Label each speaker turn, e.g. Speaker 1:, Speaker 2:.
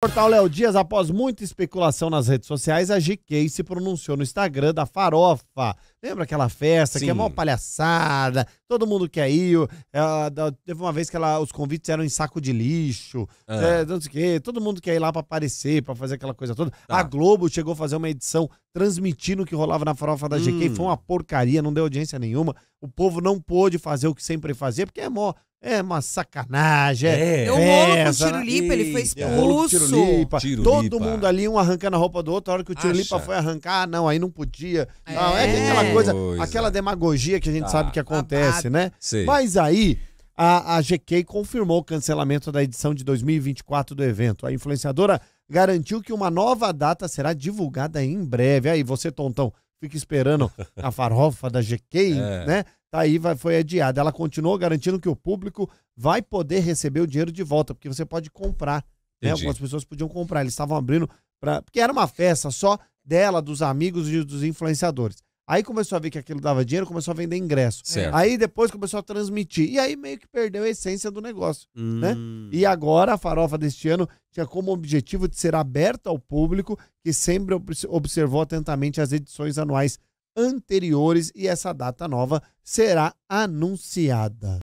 Speaker 1: Portal Léo Dias, após muita especulação nas redes sociais, a GK se pronunciou no Instagram da farofa. Lembra aquela festa Sim. que é mó palhaçada, todo mundo quer ir. Ela, é, teve uma vez que ela, os convites eram em saco de lixo, é. É, não sei o quê, todo mundo quer ir lá para aparecer, para fazer aquela coisa toda. Tá. A Globo chegou a fazer uma edição transmitindo o que rolava na farofa da GK, hum. foi uma porcaria, não deu audiência nenhuma. O povo não pôde fazer o que sempre fazia, porque é mó é uma sacanagem. É, é. o rolo com o né? Tirolipa, ele foi expulso. É, tirolipa, Todo mundo ali, um arrancando a roupa do outro, a hora que o tiro Acha. foi arrancar, ah, não, aí não podia. É, não, é aquela coisa, coisa, aquela demagogia que a gente tá. sabe que acontece, né? Mas aí, a, a GK confirmou o cancelamento da edição de 2024 do evento. A influenciadora garantiu que uma nova data será divulgada em breve. Aí, você, Tontão, fica esperando a farofa da GK, é. né? tá aí, vai, foi adiada. Ela continuou garantindo que o público vai poder receber o dinheiro de volta, porque você pode comprar. Né? Algumas pessoas podiam comprar, eles estavam abrindo para. Porque era uma festa só dela, dos amigos e dos influenciadores. Aí começou a ver que aquilo dava dinheiro, começou a vender ingresso. Certo. Aí depois começou a transmitir. E aí meio que perdeu a essência do negócio, né? hum. né? E agora a farofa deste ano tinha como objetivo de ser aberta ao público, que sempre observou atentamente as edições anuais anteriores e essa data nova será anunciada.